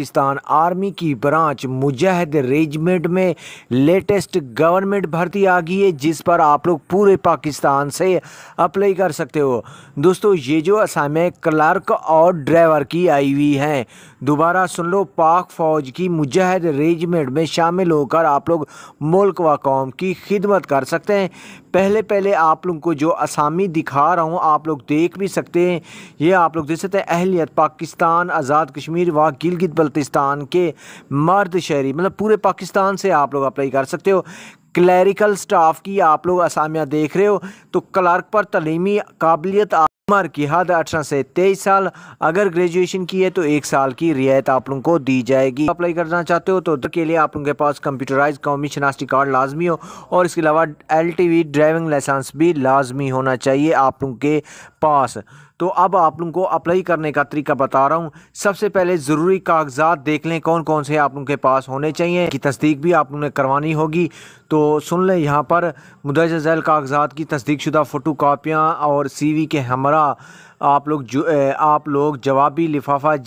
Pakistan army की branch Mujahid regiment में latest government भर्ती आ गई है जिस पर आप लोग पूरे पाकिस्तान से अप्लाई कर सकते हो दोस्तों ये जो असामें क्लर्क और ड्राइवर की आई हुई हैं दोबारा सुन लो पाक फ़ौज की मुजाहिद रेजिमेंट में शामिल होकर आप लोग मुल्क व कौम की खिदमत कर सकते हैं पहले पहले आप लोग को जो असामी दिखा रहा हूँ आप लोग देख भी सकते हैं ये आप लोग देख सकते हैं अहलियत पाकिस्तान आज़ाद कश्मीर व गिलगित बल बल्तिस्तान के मर्द शहरी मतलब पूरे पाकिस्तान से आप लोग अप्लाई कर सकते हो क्लरिकल स्टाफ की आप लोग असामिया देख रहे हो तो क्लर्क पर तलीमी काबिलियत उम्र की हद अठारह से तेईस साल अगर ग्रेजुएशन की है तो एक साल की रियायत आप लोगों को दी जाएगी अप्लाई करना चाहते हो तो के लिए आप लोगों के पास कंप्यूटराइज कौमी शनाख्ती कार्ड लाजमी हो और इसके अलावा एल ड्राइविंग लाइसेंस भी लाजमी होना चाहिए आप लोगों के पास तो अब आप लोगों को अप्लाई करने का तरीका बता रहा हूँ सबसे पहले ज़रूरी कागजात देख लें कौन कौन से आप लोगों के पास होने चाहिए कि तस्दीक भी आप लोगों ने करवानी होगी तो तो सुन लें यहाँ पर मुदरज झैल कागजात की तस्दीक शुदा फ़ोटो कापियाँ और सी वी के हमरा आप लोग जो आप लोग जवाबी लिफाफा